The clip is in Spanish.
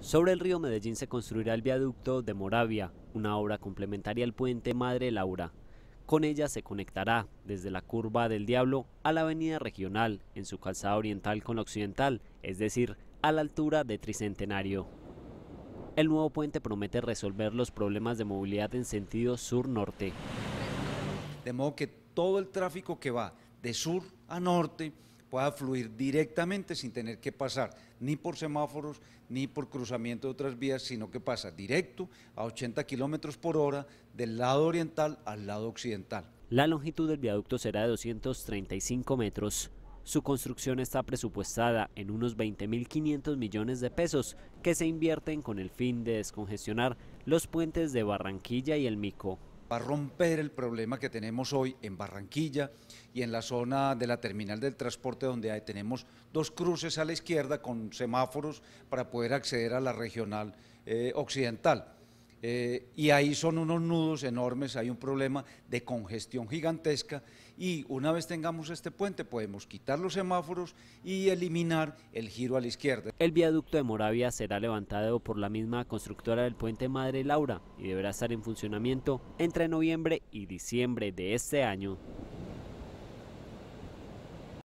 Sobre el río Medellín se construirá el viaducto de Moravia, una obra complementaria al puente Madre Laura. Con ella se conectará desde la curva del Diablo a la avenida regional en su calzada oriental con la occidental, es decir, a la altura de Tricentenario. El nuevo puente promete resolver los problemas de movilidad en sentido sur-norte. De modo que todo el tráfico que va de sur a norte pueda fluir directamente sin tener que pasar ni por semáforos ni por cruzamiento de otras vías, sino que pasa directo a 80 kilómetros por hora del lado oriental al lado occidental. La longitud del viaducto será de 235 metros. Su construcción está presupuestada en unos 20.500 millones de pesos que se invierten con el fin de descongestionar los puentes de Barranquilla y el Mico va a romper el problema que tenemos hoy en Barranquilla y en la zona de la terminal del transporte donde hay, tenemos dos cruces a la izquierda con semáforos para poder acceder a la regional eh, occidental. Eh, y ahí son unos nudos enormes, hay un problema de congestión gigantesca y una vez tengamos este puente podemos quitar los semáforos y eliminar el giro a la izquierda. El viaducto de Moravia será levantado por la misma constructora del puente Madre Laura y deberá estar en funcionamiento entre noviembre y diciembre de este año.